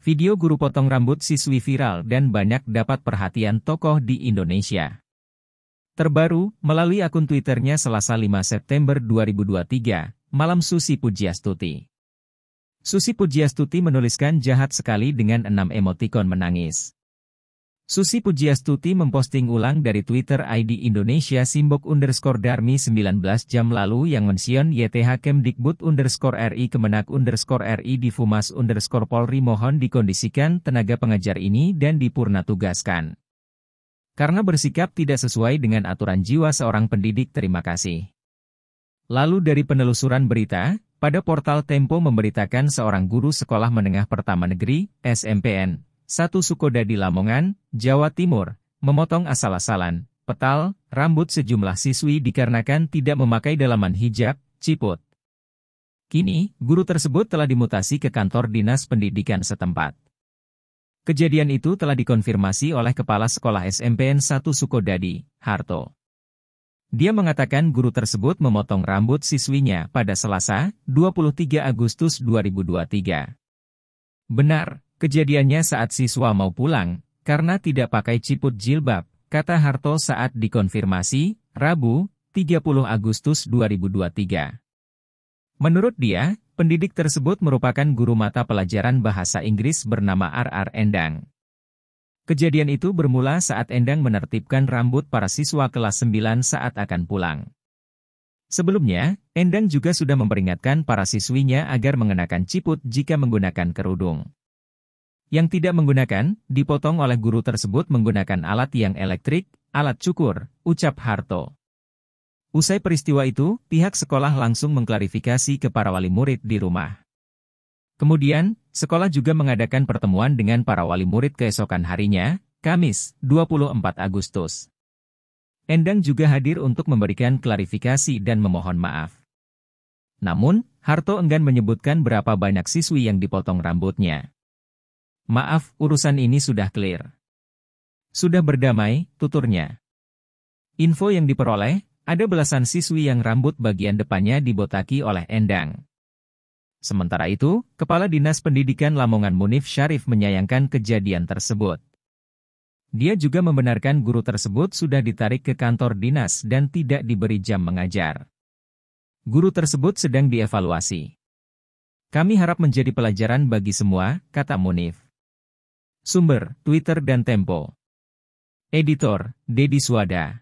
Video guru potong rambut siswi viral dan banyak dapat perhatian tokoh di Indonesia. Terbaru, melalui akun Twitternya Selasa 5 September 2023, malam Susi Pujiastuti. Susi Pujiastuti menuliskan jahat sekali dengan enam emotikon menangis. Susi Pujiastuti memposting ulang dari Twitter ID Indonesia Simbok underscore Darmi 19 jam lalu yang mention YTH Kemdikbud underscore RI Kemenak underscore RI di Fumas underscore Polri mohon dikondisikan tenaga pengajar ini dan dipurna tugaskan. Karena bersikap tidak sesuai dengan aturan jiwa seorang pendidik terima kasih. Lalu dari penelusuran berita, pada portal Tempo memberitakan seorang guru sekolah menengah pertama negeri, SMPN, satu Sukoda di Lamongan, Jawa Timur, memotong asal-asalan, petal, rambut sejumlah siswi dikarenakan tidak memakai dalaman hijab, ciput. Kini, guru tersebut telah dimutasi ke kantor dinas pendidikan setempat. Kejadian itu telah dikonfirmasi oleh Kepala Sekolah SMPN 1 Sukodadi, Harto. Dia mengatakan guru tersebut memotong rambut siswinya pada Selasa, 23 Agustus 2023. Benar, Kejadiannya saat siswa mau pulang, karena tidak pakai ciput jilbab, kata Harto saat dikonfirmasi, Rabu, 30 Agustus 2023. Menurut dia, pendidik tersebut merupakan guru mata pelajaran bahasa Inggris bernama R.R. Endang. Kejadian itu bermula saat Endang menertibkan rambut para siswa kelas 9 saat akan pulang. Sebelumnya, Endang juga sudah memperingatkan para siswinya agar mengenakan ciput jika menggunakan kerudung. Yang tidak menggunakan, dipotong oleh guru tersebut menggunakan alat yang elektrik, alat cukur, ucap Harto. Usai peristiwa itu, pihak sekolah langsung mengklarifikasi ke para wali murid di rumah. Kemudian, sekolah juga mengadakan pertemuan dengan para wali murid keesokan harinya, Kamis, 24 Agustus. Endang juga hadir untuk memberikan klarifikasi dan memohon maaf. Namun, Harto enggan menyebutkan berapa banyak siswi yang dipotong rambutnya. Maaf, urusan ini sudah clear. Sudah berdamai, tuturnya. Info yang diperoleh, ada belasan siswi yang rambut bagian depannya dibotaki oleh Endang. Sementara itu, Kepala Dinas Pendidikan Lamongan Munif Syarif menyayangkan kejadian tersebut. Dia juga membenarkan guru tersebut sudah ditarik ke kantor dinas dan tidak diberi jam mengajar. Guru tersebut sedang dievaluasi. Kami harap menjadi pelajaran bagi semua, kata Munif. Sumber, Twitter dan Tempo. Editor, Dedi Suwada.